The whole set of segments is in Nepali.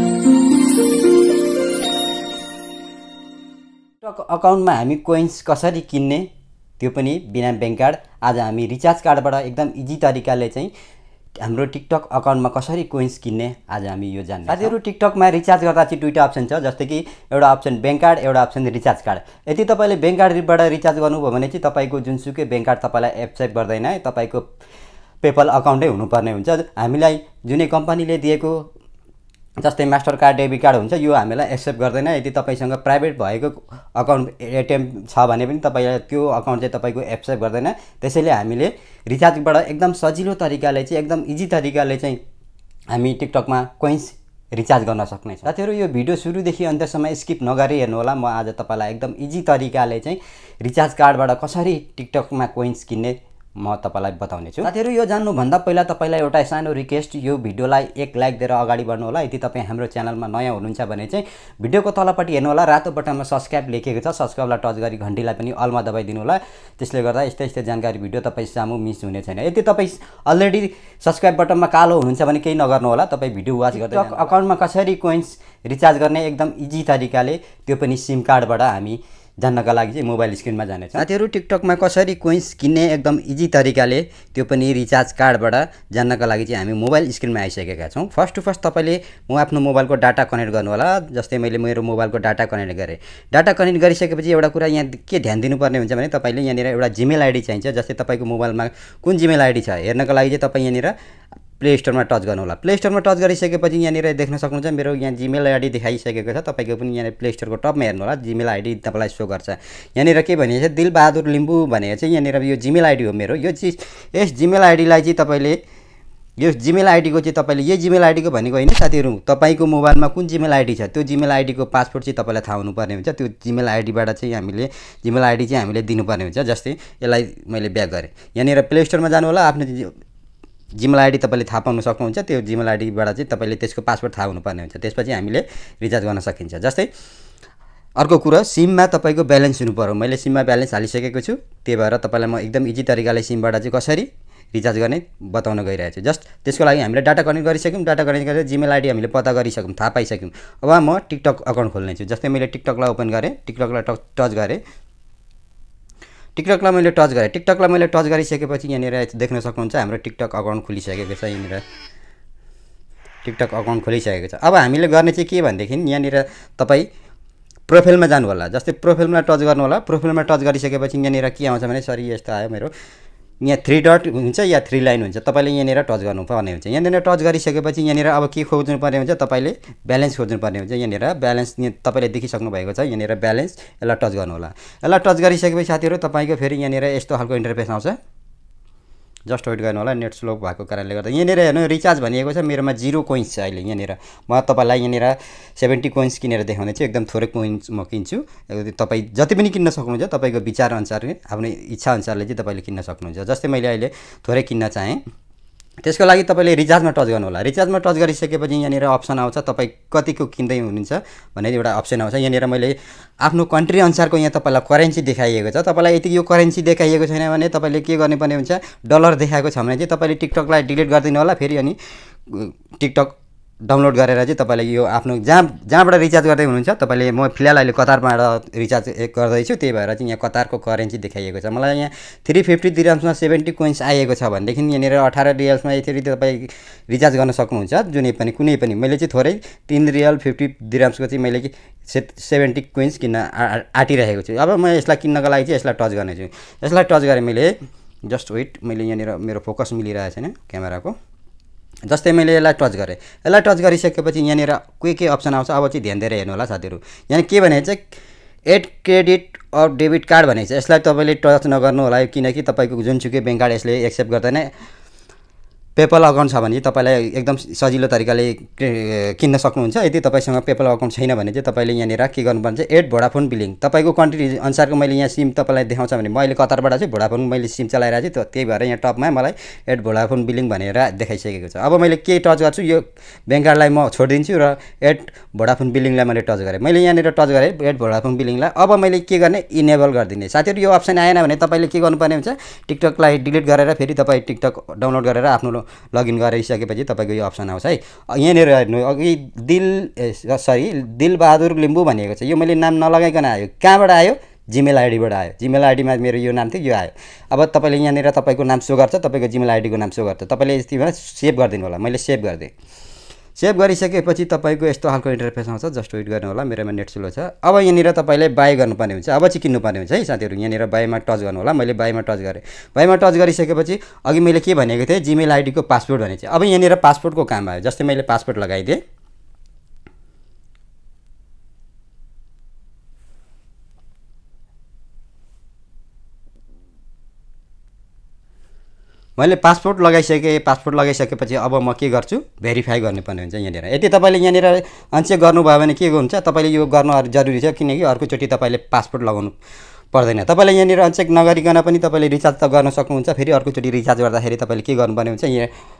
स्टक अकाउन्टमा हामी कोइन्स कसरी किन्ने त्यो पनि बिना ब्याङ्क कार्ड आज हामी रिचार्ज कार्डबाट एकदम इजी तरिकाले चाहिँ हाम्रो टिकटक अकाउन्टमा कसरी कोइन्स किन्ने आज हामी यो जान्छ साथीहरू टिकटकमा रिचार्ज गर्दा चाहिँ दुईवटा अप्सन छ जस्तै कि एउटा अप्सन ब्याङ्क कार्ड एउटा अप्सन रिचार्ज कार्ड यदि तपाईँले ब्याङ्क कार्डबाट रिचार्ज गर्नुभयो भने चाहिँ तपाईँको जुनसुकै ब्याङ्क कार्ड तपाईँलाई एप्सेप्ट गर्दैन है तपाईँको पेपल अकाउन्टै हुनुपर्ने हुन्छ हामीलाई जुनै कम्पनीले दिएको जस्तै मास्टर कार्ड डेबिट कार्ड हुन्छ यो हामीलाई एक्सेप्ट गर्दैन यदि तपाईँसँग प्राइभेट भएको अकाउन्ट एटिएम छ भने पनि तपाईँलाई त्यो अकाउन्ट चाहिँ तपाईँको एक्सेप्ट गर्दैन त्यसैले हामीले रिचार्जबाट एकदम सजिलो तरिकाले चाहिँ एकदम इजी तरिकाले चाहिँ हामी टिकटकमा कोइन्स रिचार्ज गर्न सक्नेछ साथीहरू यो भिडियो सुरुदेखि अन्त्यसम्म स्किप नगरी हेर्नुहोला म आज तपाईँलाई एकदम इजी तरिकाले चाहिँ रिचार्ज कार्डबाट कसरी टिकटकमा कोइन्स किन्ने म तपाईँलाई बताउने छु साथीहरू यो जान्नुभन्दा पहिला तपाईँलाई एउटा सानो रिक्वेस्ट यो भिडियोलाई एक लाइक दिएर अगाडि बढ्नु होला यदि तपाईँ हाम्रो च्यानलमा नयाँ हुनुहुन्छ भने चाहिँ भिडियोको तलपट्टि हेर्नु होला रातो बटनमा सब्सक्राइब लेखेको छ सब्सक्राइबलाई टच गरी घन्टीलाई पनि अलमा दबाइदिनु होला त्यसले गर्दा यस्तै यस्तै जानकारी भिडियो तपाईँ सामु मिस हुने छैन यदि तपाईँ अलरेडी सब्सक्राइब बटनमा कालो हुनुहुन्छ भने केही नगर्नु होला तपाईँ भिडियो वाच गर्दै अकाउन्टमा कसरी कोइन्स रिचार्ज गर्ने एकदम इजी तरिकाले त्यो पनि सिम कार्डबाट हामी जान्नका लागि चाहिँ मोबाइल स्क्रिनमा जानेछ साथीहरू टिकटकमा कसरी कोइन्स किन्ने एकदम इजी तरिकाले त्यो पनि रिचार्ज कार्डबाट जान्नका लागि चाहिँ हामी मोबाइल स्क्रिनमा आइसकेका छौँ फर्स्ट टु फर्स्ट तपाईँले म आफ्नो मोबाइलको डाटा कनेक्ट गर्नु होला जस्तै मैले मेरो मोबाइलको डाटा कनेक्ट गरेँ डाटा कनेक्ट गरिसकेपछि एउटा कुरा यहाँ के ध्यान दिनुपर्ने हुन्छ भने तपाईँले यहाँनिर एउटा जिमेल आइडी चाहिन्छ जस्तै तपाईँको मोबाइलमा कुन जिमेल आइडी छ हेर्नको लागि चाहिँ तपाईँ यहाँनिर प्ले स्टोरमा टच गर्नु होला प्ले स्टोरमा टच गरिसकेपछि यहाँनिर देख्न सक्नुहुन्छ मेरो यहाँ जिमेल आइडी देखाइसकेको छ तपाईँको पनि यहाँनिर प्ले स्टोरको टपमा हेर्नु होला जिमेल आइडी तपाईँलाई सो गर्छ यहाँनिर के दिल दिलबहादुर लिम्बू भनेर चाहिँ यहाँनिर यो जिमेल आइडी हो मेरो यो चिज यस जिमेल आइडीलाई चाहिँ तपाईँले यो जिमेल आइडीको चाहिँ तपाईँले यही जिमेल आइडीको भनेको होइन साथीहरू तपाईँको मोबाइलमा कुन जिमेल आइडी छ त्यो जिमेल आइडीको पासपोर्ट चाहिँ तपाईँलाई थाहा हुनुपर्ने हुन्छ त्यो जिमेल आइडीबाट चाहिँ हामीले जिमेल आइडी चाहिँ हामीले दिनुपर्ने हुन्छ जस्तै यसलाई मैले ब्याक गरेँ यहाँनिर प्ले स्टोरमा जानु होला आफ्नो जिमेल आइडी तपाईँले थाहा पाउन सक्नुहुन्छ त्यो जिमेल आइडीबाट चाहिँ तपाईँले त्यसको पासवर्ड थाहा हुनुपर्ने हुन्छ त्यसपछि हामीले रिचार्ज गर्न सकिन्छ जस्तै अर्को कुरो सिममा तपाईँको ब्यालेन्स हुनु पऱ्यो मैले सिममा ब्यालेन्स हालिसकेको छु त्यही भएर तपाईँलाई म एकदम इजी तरिकाले सिमबाट चाहिँ कसरी रिचार्ज गर्ने बताउन गइरहेको छु जस्ट त्यसको लागि हामीले डाटा कनेक्ट गरिसक्यौँ डाटा कनेक्ट गरेर जिमेल आइडी हामीले पत्ता गरिसक्यौँ थाहा पाइसक्यौँ अब म टिकटक अकाउन्ट खोल्नेछु जस्तै मैले टिकटकलाई ओपन गरेँ टिकटकलाई टच गरेँ टिकटकलाई मैले टच गरेँ टिकटकलाई मैले टच गरिसकेपछि यहाँनिर देख्न सक्नुहुन्छ हाम्रो टिकटक अकाउन्ट खोलिसकेको छ यहाँनिर टिकटक अकाउन्ट खोलिसकेको छ अब हामीले गर्ने चाहिँ के भनेदेखि यहाँनिर तपाईँ प्रोफाइलमा जानु होला जस्तै प्रोफाइलमा टच गर्नु होला प्रोफाइलमा टच गरिसकेपछि यहाँनिर के आउँछ भने सरी यस्तो आयो मेरो यहाँ थ्री डट हुन्छ या थ्री लाइन हुन्छ तपाईँले यहाँनिर टच गर्नुपर्ने हुन्छ यहाँनिर टच गरिसकेपछि यहाँनिर अब के खोज्नुपर्ने हुन्छ तपाईँले ब्यालेन्स खोज्नुपर्ने हुन्छ यहाँनिर ब्यालेन्स तपाईँले देखिसक्नु भएको छ यहाँनिर ब्यालेन्स यसलाई टच गर्नु होला यसलाई टच गरिसकेपछि साथीहरू तपाईँको फेरि यहाँनिर यस्तो खालको इन्टरफेस आउँछ जस्ट वेट गर्नु होला नेट स्लो भएको कारणले गर्दा यहाँनिर हेर्नु रिचार्ज भनिएको छ मेरोमा जिरो कोइन्स छ अहिले यहाँनिर म तपाईँलाई यहाँनिर सेभेन्टी कोइन्स किनेर देखाउँदैछु एकदम थोरै कोइन्स म किन्छु तपाईँ जति पनि किन्न सक्नुहुन्छ तपाईँको विचारअनुसार आफ्नो इच्छाअनुसारले चाहिँ तपाईँले किन्न सक्नुहुन्छ जस्तै मैले अहिले थोरै किन्न चाहेँ त्यसको लागि तपाईँले रिचार्जमा टच गर्नु होला रिचार्जमा टच गरिसकेपछि यहाँनिर अप्सन आउँछ तपाईँ कतिको किन्दै हुनुहुन्छ भनेर एउटा अप्सन आउँछ यहाँनिर मैले आफ्नो कन्ट्री अनुसारको यहाँ तपाईँलाई करेन्सी देखाइएको छ तपाईँलाई यति यो करेन्सी देखाइएको छैन भने तपाईँले के गर्नुपर्ने हुन्छ डलर देखाएको छ भने चाहिँ तपाईँले टिकटकलाई डिलिट गरिदिनु होला फेरि अनि टिकटक डाउनलोड गरेर चाहिँ तपाईँले यो आफ्नो जहाँ जहाँबाट रिचार्ज गर्दै हुनुहुन्छ तपाईँले म फिलहाल अहिले कतारबाट रिचार्ज गर्दैछु त्यही भएर चाहिँ यहाँ कतारको करेन्सी देखाइएको छ मलाई यहाँ थ्री फिफ्टी दिराम्समा सेभेन्टी कोइन्स आएको छ भनेदेखि यहाँनिर अठार रियल्समा यसरी तपाईँ रिचार्ज गर्न सक्नुहुन्छ जुनै पनि कुनै पनि मैले चाहिँ थोरै तिन रियल फिफ्टी दिराम्सको चाहिँ मैले कि से सेभेन्टी कोइन्स किन्न आँटिरहेको छु अब म यसलाई किन्नको लागि चाहिँ यसलाई टच गर्नेछु यसलाई टच गरेँ मैले जस्ट वेट मैले यहाँनिर मेरो फोकस मिलिरहेको छैन क्यामेराको जस्तै मैले यसलाई टच गरेँ यसलाई टच गरिसकेपछि यहाँनिर के के अप्सन आउँछ अब चाहिँ ध्यान दिएर हेर्नु होला साथीहरू यहाँ के भने चाहिँ add credit or debit card भनेको छ यसलाई तपाईँले टच नगर्नु होला किनकि तपाईँको जुनसुकै ब्याङ्क कार्ड यसले एक्सेप्ट गर्दैन पेपल अकाउन्ट छ भने तपाईँलाई एकदम सजिलो तरिकाले किन्न सक्नुहुन्छ यदि तपाईँसँग पेपल अकाउन्ट छैन भने चाहिँ तपाईँले यहाँनिर के गर्नुपर्ने चाहिँ एट भोडाफोन बिलिङ तपाईँको कन्ट्री अनुसारको मैले यहाँ सिम तपाईँलाई देखाउँछ भने मैले कतारबाट चाहिँ भोडाफोन मैले सिम चलाइरहेको छु त्यही भएर यहाँ टपमा मलाई एट भोडाफोन बिलिङ भनेर देखाइसकेको छ अब मैले के टच गर्छु यो कार्डलाई म छोडिदिन्छु र एट भोडाफोन बिलिङलाई मैले टच गरेँ मैले यहाँनिर टच गरेँ एट भोडाफोन बिलिङलाई अब मैले के गर्ने इनेबल गरिदिने साथीहरू यो अप्सन आएन भने तपाईँले के गर्नुपर्ने हुन्छ टिकटकलाई डिलिट गरेर फेरि तपाईँ टिकटक डाउनलोड गरेर आफ्नो लगइन गराइसकेपछि तपाईँको यो अप्सन आउँछ है यहाँनिर हेर्नु अघि दिल सरी दिलबहादुर लिम्बू भनेको छ यो मैले नाम नलगाइकन आयो कहाँबाट आयो जिमेल आइडीबाट आयो जिमेल आइडीमा मेरो यो नाम थियो यो आयो अब तपाईँले यहाँनिर तपाईँको नाम सो गर्छ तपाईँको जिमेल आइडीको नाम सो गर्छ तपाईँले यतिमा सेभ गरिदिनु होला मैले सेभ गरिदिएँ सेभ गरिसकेपछि तपाईँको यस्तो खालको इन्टरफेस आउँछ जस्ट वेट गर्नु होला मेरोमा नेट स्लो छ अब यहाँनिर तपाईँले बाई गर्नुपर्ने हुन्छ अब चाहिँ किन्नुपर्ने हुन्छ है साथीहरू यहाँनिर बाईमा टच गर्नु होला मैले बाईमा टच गरेँ बाईमा टच गरिसकेपछि अघि मैले के भनेको थिएँ जिमेल आइडीको पासपोर्ट भनेको थिएँ अब यहाँनिर पासपोर्टको काम आयो जस्तै मैले पासपोर्ट लगाइदिएँ मैले पासपोर्ट लगाइसकेँ पासपोर्ट लगाइसकेपछि अब म के गर्छु भेरिफाई गर्नुपर्ने हुन्छ यहाँनिर यदि तपाईँले यहाँनिर अन्त्य गर्नुभयो भने के हुन्छ तपाईँले यो गर्नु जरुरी छ किनकि अर्कोचोटि तपाईँले पासपोर्ट लगाउनु पर्दैन तपाईँले यहाँनिर अनचेक नगरिकन पनि तपाईँले रिचार्ज त गर्न सक्नुहुन्छ फेरि अर्कोचोटि रिचार्ज गर्दाखेरि तपाईँले के गर्नुपर्ने हुन्छ यहाँ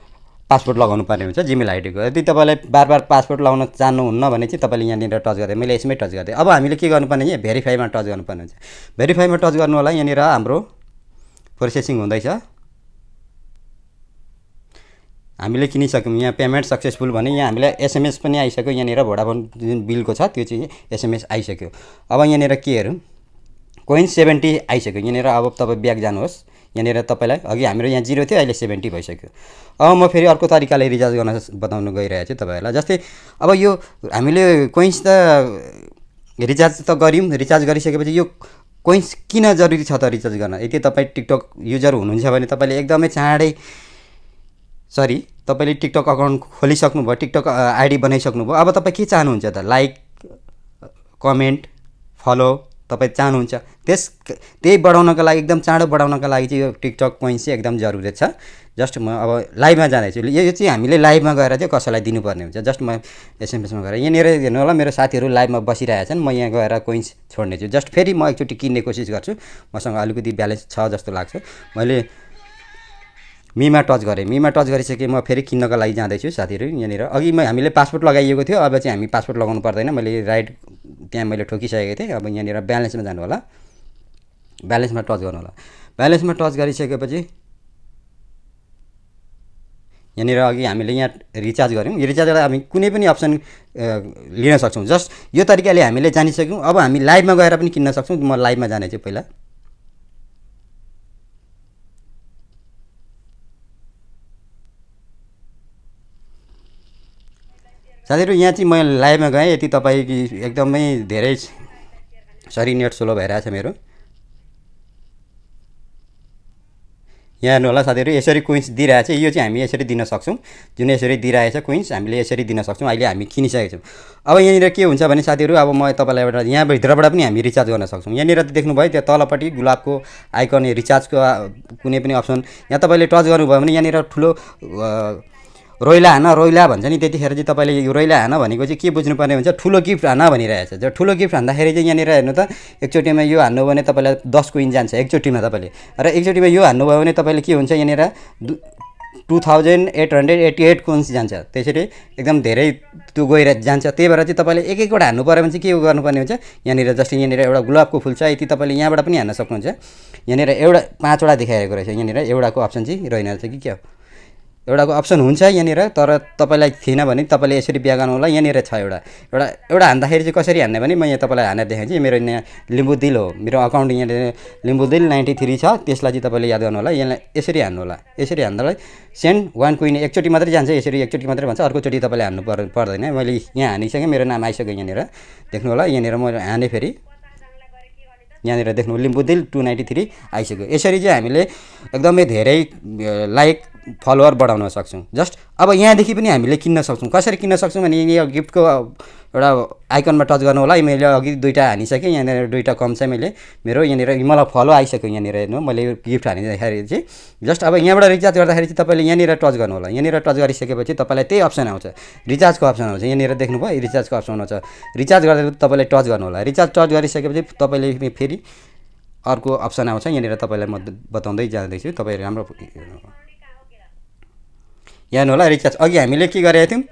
पासपोर्ट लगाउनु पर्ने हुन्छ जिमेल आइडीको यदि तपाईँलाई बार बार पासपोर्ट लगाउन चाहनुहुन्न भने चाहिँ तपाईँले यहाँनिर टच गर्दै मैले यसमै टच गर्दै अब हामीले के गर्नुपर्ने यहाँ भेरिफाईमा टच गर्नुपर्ने हुन्छ भेरिफाईमा टच गर्नु होला यहाँनिर हाम्रो प्रोसेसिङ हुँदैछ हामीले किनिसक्यौँ यहाँ पेमेन्ट सक्सेसफुल भने यहाँ हामीलाई एसएमएस पनि आइसक्यो यहाँनिर भोडाफोन जुन बिलको छ त्यो चाहिँ एसएमएस आइसक्यो अब यहाँनिर के हेरौँ कोइन सेभेन्टी आइसक्यो यहाँनिर अब तपाईँ ब्याग जानुहोस् यहाँनिर तपाईँलाई अघि हाम्रो यहाँ जिरो थियो अहिले सेभेन्टी भइसक्यो अब म फेरि अर्को तरिकाले रिचार्ज गर्न बताउनु गइरहेको छु तपाईँहरूलाई जस्तै अब यो हामीले कोइन्स त रिचार्ज त गऱ्यौँ रिचार्ज गरिसकेपछि यो कोइन्स किन जरुरी छ त रिचार्ज गर्न यदि तपाईँ टिकटक युजर हुनुहुन्छ भने तपाईँले एकदमै चाँडै सरी तपाईँले टिकटक अकाउन्ट खोलिसक्नुभयो टिकटक आइडी बनाइसक्नुभयो अब तपाईँ के चाहनुहुन्छ त लाइक कमेन्ट फलो तपाईँ चाहनुहुन्छ त्यस त्यही बढाउनको लागि एकदम चाँडो बढाउनको लागि चाहिँ यो टिकटक कोइन्स चाहिँ एकदम जरुरी छ जस्ट म अब लाइभमा जाँदैछु यो चाहिँ हामीले लाइभमा गएर चाहिँ कसैलाई दिनुपर्ने हुन्छ जस्ट म एसएमएसमा गएर यहाँनिर हेर्नु होला मेरो साथीहरू लाइभमा छन् म यहाँ गएर कोइन्स छोड्नेछु जस्ट फेरि म एकचोटि किन्ने कोसिस गर्छु मसँग अलिकति ब्यालेन्स छ जस्तो लाग्छ मैले मीमा टच गरेँ मीमा टच गरिसकेँ म फेरि किन्नको लागि जाँदैछु साथीहरू यहाँनिर अघि म हामीले पासपोर्ट लगाइएको थियो अब चाहिँ हामी पासपोर्ट लगाउनु पर्दैन मैले राइड त्यहाँ मैले ठोकिसकेको थिएँ अब यहाँनिर ब्यालेन्समा जानु होला ब्यालेन्समा टच गर्नु होला ब्यालेन्समा टच गरिसकेपछि यहाँनिर अघि हामीले यहाँ रिचार्ज गऱ्यौँ रिचार्ज गर्दा हामी कुनै पनि अप्सन लिन सक्छौँ जस्ट यो तरिकाले हामीले जानिसक्यौँ अब हामी लाइभमा गएर पनि किन्न सक्छौँ म लाइभमा जाने चाहिँ पहिला साथीहरू यहाँ चाहिँ म लाइभमा गएँ यति तपाईँ एकदमै धेरै सरी नेट स्लो भइरहेछ मेरो यहाँ हेर्नु होला साथीहरू यसरी क्विन्स दिइरहेछ यो चाहिँ हामी यसरी दिन सक्छौँ जुन यसरी दिइरहेछ कुइन्स हामीले यसरी दिन सक्छौँ अहिले हामी किनिसकेको छौँ अब यहाँनिर के हुन्छ भने साथीहरू अब म तपाईँलाई एउटा यहाँभित्रबाट पनि हामी रिचार्ज गर्न सक्छौँ यहाँनिर त देख्नुभयो त्यो तलपट्टि गुलाबको आइकन रिचार्जको कुनै पनि अप्सन यहाँ तपाईँले टच गर्नुभयो भने यहाँनिर ठुलो रोइला हान रोइला भन्छ नि त्यतिखेर चाहिँ तपाईँले यो रोइला हान भनेको चाहिँ के बुझ्नुपर्ने हुन्छ ठुलो गिफ्ट हान भनिरहेछ जो ठुलो गिफ्ट हान्दाखेरि चाहिँ यहाँनिर हेर्नु त एकचोटिमा यो हान्नुभयो भने तपाईँलाई दस कोइन जान्छ एकचोटिमा तपाईँले र एकचोटिमा यो हान्नुभयो भने तपाईँले के हुन्छ यहाँनिर two thousand eight hundred eighty eight coins जान्छ त्यसरी एकदम धेरै त्यो गएर जान्छ त्यही भएर चाहिँ तपाईँले एक एकवटा हान्नु पऱ्यो भने चाहिँ के गर्नुपर्ने हुन्छ यहाँनिर जस्तै यहाँनिर एउटा गुलाबको फुल छ यति तपाईँले यहाँबाट पनि हान्न सक्नुहुन्छ यहाँनिर एउटा पाँचवटा देखाइरहेको रहेछ यहाँनिर एउटाको अप्सन चाहिँ रहेन रहेछ कि क्या हो एउटाको अप्सन हुन्छ यहाँनिर तर तपाईँलाई थिएन भने तपाईँले यसरी बिहा गर्नु होला यहाँनिर छ एउटा एउटा एउटा हान्दाखेरि चाहिँ कसरी हान्ने भने म यहाँ तपाईँलाई हानेर देखाइन्छु मेरो यहाँ लिम्बू दिल हो मेरो अकाउन्ट यहाँनिर लिम्बू दिल नाइन्टी थ्री छ त्यसलाई चाहिँ तपाईँले याद गर्नु होला यहाँलाई यसरी हान्नु होला यसरी हान्दालाई सेन्ड वान क्विन एकचोटि मात्रै जान्छ यसरी एकचोटि मात्रै भन्छ अर्कोचोटि तपाईँले हान्नु पर्दैन मैले यहाँ हानिसकेँ मेरो नाम आइसक्यो यहाँनिर देख्नु होला यहाँनिर म हानेँ फेरि यहाँनिर देख्नु लिम्बुदिल टु नाइन्टी थ्री आइसक्यो यसरी चाहिँ हामीले एकदमै धेरै लाइक फलोवर बढाउन सक्छौँ जस्ट अब यहाँदेखि पनि हामीले किन्न सक्छौँ कसरी किन्न सक्छौँ भने यहाँ गिफ्टको एउटा आइकनमा टच गर्नु होला मैले अघि दुइटा हानिसकेँ यहाँनिर दुइटा कम छ मैले मेरो यहाँनिर मलाई फलो आइसक्यो यहाँनिर हेर्नु मैले गिफ्ट हानिँदाखेरि चाहिँ जस्ट अब यहाँबाट रिचार्ज गर्दाखेरि चाहिँ तपाईँले यहाँनिर टच गर्नु होला यहाँनिर टच गरिसकेपछि तपाईँलाई त्यही अप्सन आउँछ रिचार्जको अप्सन आउँछ यहाँनिर देख्नुभयो रिचार्जको अप्सन आउँछ रिचार्ज गर्दा तपाईँले टच गर्नु होला रिचार्ज टच गरिसकेपछि तपाईँले फेरि अर्को अप्सन आउँछ यहाँनिर तपाईँलाई म बताउँदै जाँदैछु तपाईँ राम्रो यहाँ होला रिचार्ज अघि हामीले के गरेका थियौँ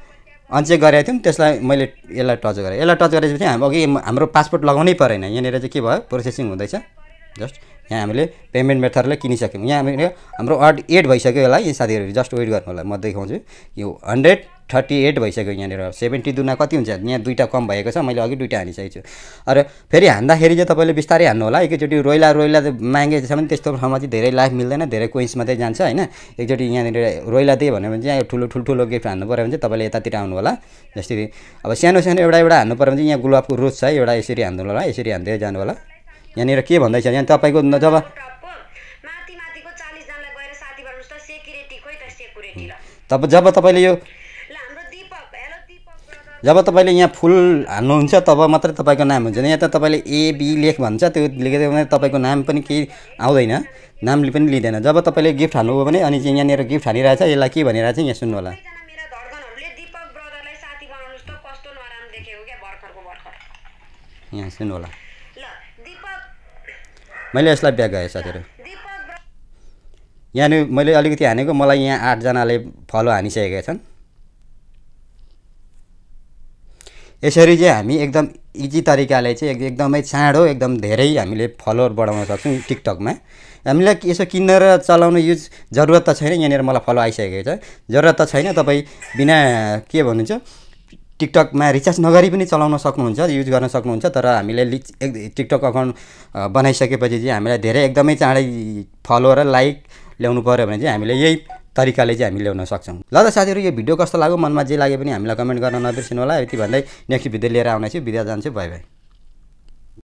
अनचेक गरेको थियौँ त्यसलाई मैले यसलाई टच गरेँ यसलाई टच गरेपछि हामी अघि हाम्रो पासपोर्ट लगाउनै परेन यहाँनिर चाहिँ के भयो प्रोसेसिङ हुँदैछ जस्ट यहाँ हामीले पेमेन्ट मेथडलाई किनिसक्यौँ यहाँ हामीले हाम्रो अड एड भइसक्यो यसलाई साथीहरू जस्ट वेट गर्नु होला म देखाउँछु यो हन्ड्रेड थर्टी एट भइसक्यो यहाँनिर सेभेन्टी दुना कति हुन्छ यहाँ दुईवटा कम भएको छ मैले अघि दुईवटा हानिसकेको छु र फेरि हान्दाखेरि चाहिँ तपाईँले बिस्तारै हान्नु होला एकैचोटि रोइला रोइला भने त्यस्तो ठाउँमा चाहिँ धेरै लाइफ मिल्दैन धेरै कोइन्स मात्रै जान्छ होइन एकचोटि यहाँनिर रोइला दिए भन्यो भने चाहिँ ठुलो ठुल्ठुलो गिफ्ट हान्नु पऱ्यो भने चाहिँ तपाईँले यतातिर आउनु होला जस्तै अब सानो सानो एउटा एउटा हान्नु पऱ्यो भने चाहिँ यहाँ गुलाबको रोज छ एउटा यसरी हान्नु होला यसरी हान्दै जानु होला यहाँनिर के भन्दैछ यहाँ तपाईँको जब तब जब तपाईँले यो जब तपाईँले यहाँ फुल हाल्नुहुन्छ तब मात्रै तपाईँको नाम हुन्छ यहाँ त तपाईँले एबी लेख भन्छ त्यो लेखेको भने तपाईँको नाम पनि केही आउँदैन नामले पनि लिँदैन जब तपाईँले गिफ्ट हाल्नुभयो भने अनि चाहिँ यहाँनिर गिफ्ट हालिरहेछ यसलाई के भनिरहेछ यहाँ सुन्नु होला यहाँ सुन्नु होला मैले यसलाई ब्याक गरेँ साथीहरू यहाँनिर मैले अलिकति हानेको मलाई यहाँ आठजनाले फलो हानिसकेका छन् यसरी चाहिँ हामी एकदम इजी तरिकाले चाहिँ एकदमै चाँडो एकदम धेरै हामीले फलोवर बढाउन सक्छौँ टिकटकमा हामीलाई यसो किनेर चलाउनु युज जरुरत त छैन यहाँनिर मलाई फलो आइसकेको छ जरुरत त छैन तपाईँ बिना के भन्नुहुन्छ टिकटकमा रिचार्ज नगरी पनि चलाउन सक्नुहुन्छ युज गर्न सक्नुहुन्छ तर हामीले एक टिकटक अकाउन्ट बनाइसकेपछि चाहिँ हामीलाई धेरै एकदमै चाँडै फलो र लाइक ल्याउनु पऱ्यो भने चाहिँ हामीले यही तरिकाले चाहिँ हामी ल्याउन सक्छौँ ल त साथीहरू यो भिडियो कस्तो लाग्यो मनमा जे लाग्यो पनि हामीलाई कमेन्ट गर्न नबिर्सिनु होला यति भन्दै नेक्स्ट भिडियो लिएर आउनेछु बिदा जान्छु बाई बाई